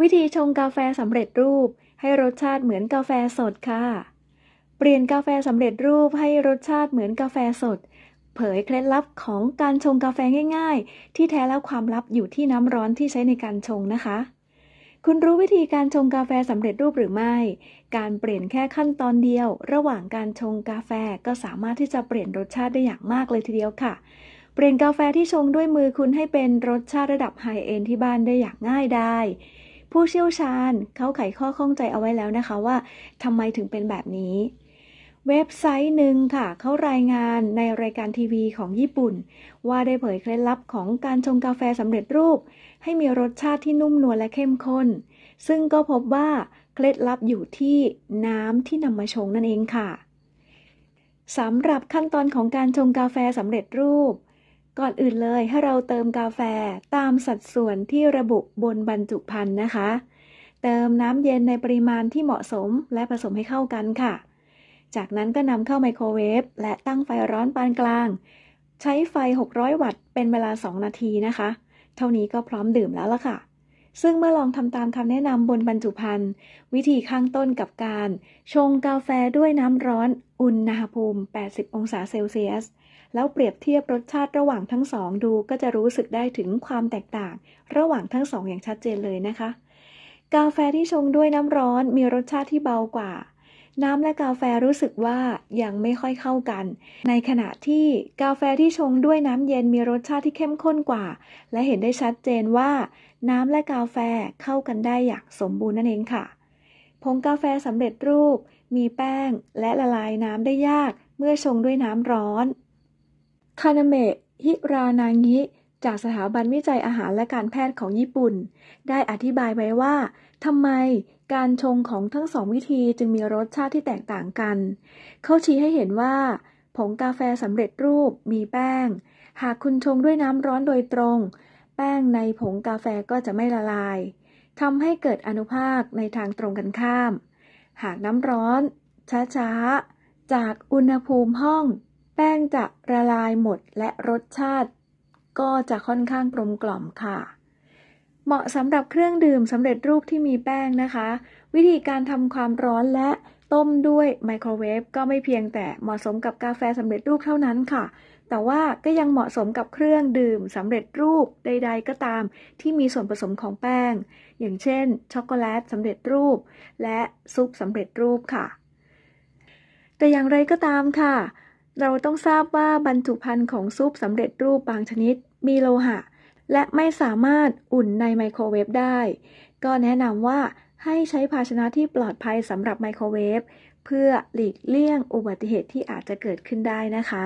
วิธีชงกาแฟสำเร็จรูปให้รสชาติเหมือนกาแฟสดค่ะ เปลี่ยนกาแฟสำเร็จรูปให้รสชาติเหมือนกาแฟสด เผยเคล็ดลับของการชงกาแฟง่ายๆ ที่แท้แล้วความลับอยู่ที่น้ำร้อนที่ใช้ในการชงนะคะ คุณรู้วิธีการชงกาแฟสำเร็จรูปหรือไม่ การเปลี่ยนแค่ขั้นตอนเดียวระหว่างการชงกาแฟก็สามารถที่จะเปลี่ยนรสชาติได้อย่างมากเลยทีเดียวค่ะ เปลี่ยนกาแฟที่ชงด้วยมือคุณให้เป็นรสชาติระดับไฮเอนที่บ้านได้อย่างง่ายได้ผู้เชี่ยวชาญเขาไขข้อข้องใจเอาไว้แล้วนะคะว่าทำไมถึงเป็นแบบนี้ เว็บไซต์หนึ่งค่ะเขารายงานในรายการทีวีของญี่ปุ่น ว่าได้เผยเคล็ดลับของการชงกาแฟสำเร็จรูป ให้มีรสชาติที่นุ่มนวลและเข้มข้น ซึ่งก็พบว่าเคล็ดลับอยู่ที่น้ำที่นำมาชงนั่นเองค่ะสำหรับขั้นตอนของการชงกาแฟสำเร็จรูปก่อนอื่นเลย ให้เราเติมกาแฟตามสัดส่วนที่ระบุบนบรรจุภัณฑ์นะคะ เติมน้ำเย็นในปริมาณที่เหมาะสมและผสมให้เข้ากันค่ะ จากนั้นก็นำเข้าไมโครเวฟ และตั้งไฟร้อนปานกลาง ใช้ไฟ 600 วัตต์เป็นเวลา 2 นาทีนะคะ เท่านี้ก็พร้อมดื่มแล้วละค่ะซึ่งเมื่อลองทำตามคำแนะนำบนบรรจุภัณฑ์วิธีข้างต้นกับการ ชงกาแฟด้วยน้ำร้อนอุณหภูมิ 80 องศาเซลเซียส แล้วเปรียบเทียบรสชาติระหว่างทั้งสองดูก็จะรู้สึกได้ถึงความแตกต่างระหว่างทั้งสองอย่างชัดเจนเลยนะคะ กาแฟที่ชงด้วยน้ำร้อนมีรสชาติที่เบากว่าน้ำและกาแฟรู้สึกว่ายังไม่ค่อยเข้ากัน ในขณะที่กาแฟที่ชงด้วยน้ำเย็นมีรสชาติที่เข้มข้นกว่า และเห็นได้ชัดเจนว่าน้ำและกาแฟเข้ากันได้อย่างสมบูรณ์นั่นเองค่ะผงกาแฟสำเร็จรูป มีแป้งและละลายน้ำได้ยาก เมื่อชงด้วยน้ำร้อนคานาเมะฮิรานางิ จากสถาบันวิจัยอาหารและการแพทย์ของญี่ปุ่น ได้อธิบายไว้ว่าทำไมการชงของทั้งสองวิธีจึงมีรสชาติที่แตกต่างกัน เขาชี้ให้เห็นว่า ผงกาแฟสำเร็จรูปมีแป้ง หากคุณชงด้วยน้ำร้อนโดยตรง แป้งในผงกาแฟก็จะไม่ละลายทำให้เกิดอนุภาคในทางตรงกันข้าม หากน้ำร้อน ช้าๆ จากอุณหภูมิห้องแป้งจะละลายหมดและรสชาติ ก็จะค่อนข้างกลมกล่อมค่ะเหมาะสำหรับเครื่องดื่มสำเร็จรูปที่มีแป้งนะคะ วิธีการทำความร้อนและต้มด้วยไมโครเวฟก็ไม่เพียงแต่เหมาะสมกับกาแฟสำเร็จรูปเท่านั้นค่ะ แต่ว่าก็ยังเหมาะสมกับเครื่องดื่มสำเร็จรูปใด ๆ ก็ตามที่มีส่วนผสมของแป้งอย่างเช่นช็อกโกแลตสำเร็จรูป และซุปสำเร็จรูปค่ะ แต่อย่างไรก็ตามค่ะ เราต้องทราบว่าบรรจุภัณฑ์ของซุปสำเร็จรูปบางชนิดมีโลหะและไม่สามารถอุ่นในไมโครเวฟได้ ก็แนะนำว่าให้ใช้ภาชนะที่ปลอดภัยสำหรับไมโครเวฟเพื่อหลีกเลี่ยงอุบัติเหตุที่อาจจะเกิดขึ้นได้นะคะ